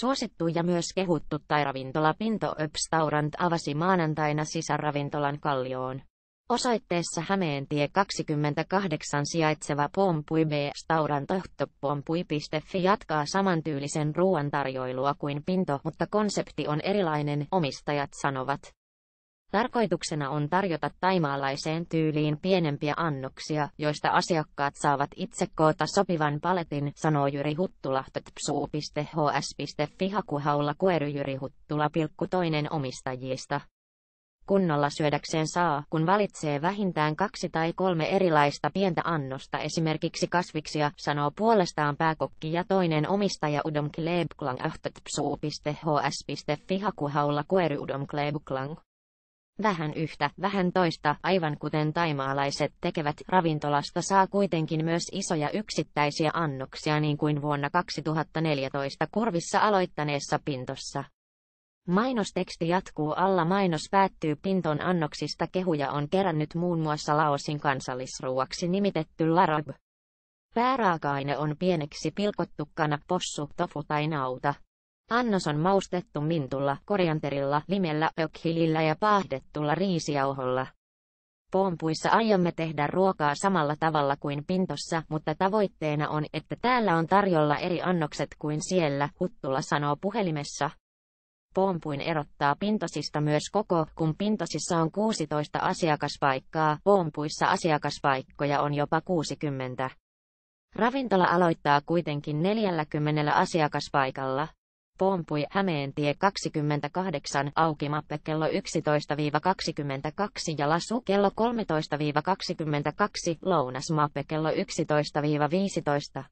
Suosittu ja myös kehuttu tairavintola Pinto Öpstaurant avasi maanantaina sisäravintolan Kallioon. Osoitteessa tie 28 sijaitseva Pompui B. Stauran jatkaa samantyylisen ruoan tarjoilua kuin Pinto, mutta konsepti on erilainen, omistajat sanovat. Tarkoituksena on tarjota taimaalaiseen tyyliin pienempiä annoksia, joista asiakkaat saavat itse koota sopivan paletin, sanoo Jyri Huttula tpsu.hs.fi hakuhaulla kuery Jyri Huttula pilkku toinen omistajista. Kunnolla syödäkseen saa, kun valitsee vähintään kaksi tai kolme erilaista pientä annosta esimerkiksi kasviksia, sanoo puolestaan pääkokki ja toinen omistaja Udomklebklang.hs.fi hakuhaulla kuery Udomklebklang. Vähän yhtä, vähän toista, aivan kuten taimaalaiset tekevät, ravintolasta saa kuitenkin myös isoja yksittäisiä annoksia niin kuin vuonna 2014 kurvissa aloittaneessa pintossa. Mainosteksti jatkuu alla mainos päättyy pinton annoksista kehuja on kerännyt muun muassa Laosin kansallisruuaksi nimitetty Larab. Pääraaka-aine on pieneksi pilkottu kana, possu, tofu tai nauta. Annos on maustettu mintulla, korianterilla, limellä, ökhilillä ja paahdettulla riisijauholla. Pompuissa aiomme tehdä ruokaa samalla tavalla kuin pintossa, mutta tavoitteena on, että täällä on tarjolla eri annokset kuin siellä, Huttula sanoo puhelimessa. Pompuin erottaa pintosista myös koko, kun pintosissa on 16 asiakaspaikkaa, pompuissa asiakaspaikkoja on jopa 60. Ravintola aloittaa kuitenkin 40 asiakaspaikalla. Pompui tie 28 auki mappe kello 11-22 ja lasu kello 13-22 mappe kello 11-15.